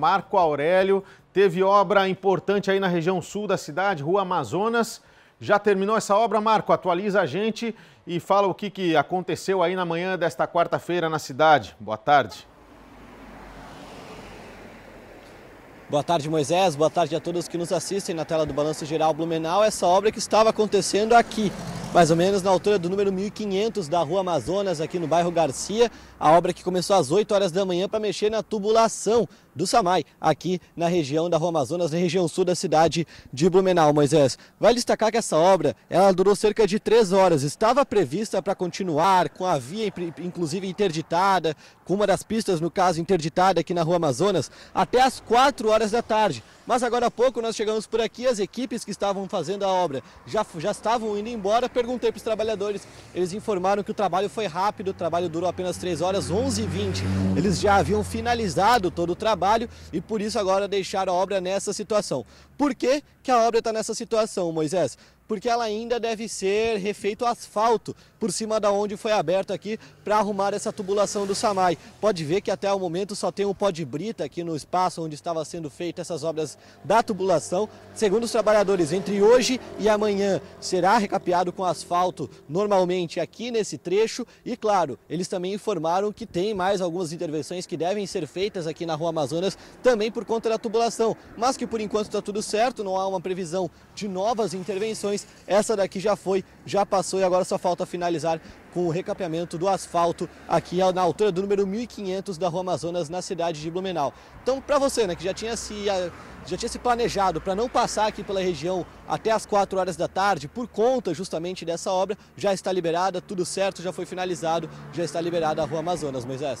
Marco Aurélio. Teve obra importante aí na região sul da cidade, Rua Amazonas. Já terminou essa obra, Marco? Atualiza a gente e fala o que, que aconteceu aí na manhã desta quarta-feira na cidade. Boa tarde. Boa tarde, Moisés. Boa tarde a todos que nos assistem na tela do Balanço Geral Blumenau. Essa obra que estava acontecendo aqui, mais ou menos na altura do número 1500 da Rua Amazonas, aqui no bairro Garcia. A obra que começou às 8 horas da manhã para mexer na tubulação do Samai, aqui na região da Rua Amazonas, na região sul da cidade de Blumenau. Moisés, vale destacar que essa obra ela durou cerca de 3 horas. Estava prevista para continuar, com a via inclusive interditada, com uma das pistas, no caso, interditada aqui na Rua Amazonas, até às 4 horas da tarde. Mas agora há pouco nós chegamos por aqui, as equipes que estavam fazendo a obra já, já estavam indo embora. Perguntei para os trabalhadores, eles informaram que o trabalho foi rápido, o trabalho durou apenas 3 horas, 11 e 20. Eles já haviam finalizado todo o trabalho e por isso agora deixaram a obra nessa situação. Por que, que a obra está nessa situação, Moisés? porque ela ainda deve ser refeito asfalto por cima da onde foi aberto aqui para arrumar essa tubulação do Samai. Pode ver que até o momento só tem um pó de brita aqui no espaço onde estava sendo feita essas obras da tubulação. Segundo os trabalhadores, entre hoje e amanhã será recapeado com asfalto normalmente aqui nesse trecho e claro, eles também informaram que tem mais algumas intervenções que devem ser feitas aqui na Rua Amazonas também por conta da tubulação, mas que por enquanto está tudo certo, não há uma previsão de novas intervenções vez. Essa daqui já foi, já passou e agora só falta finalizar com o recapeamento do asfalto aqui na altura do número 1500 da Rua Amazonas, na cidade de Blumenau. Então, para você, né, que já tinha se, eh, já tinha se planejado para não passar aqui pela região até as 4 horas da tarde, por conta justamente dessa obra, já está liberada, tudo certo, já foi finalizado, já está liberada a Rua Amazonas, Moisés.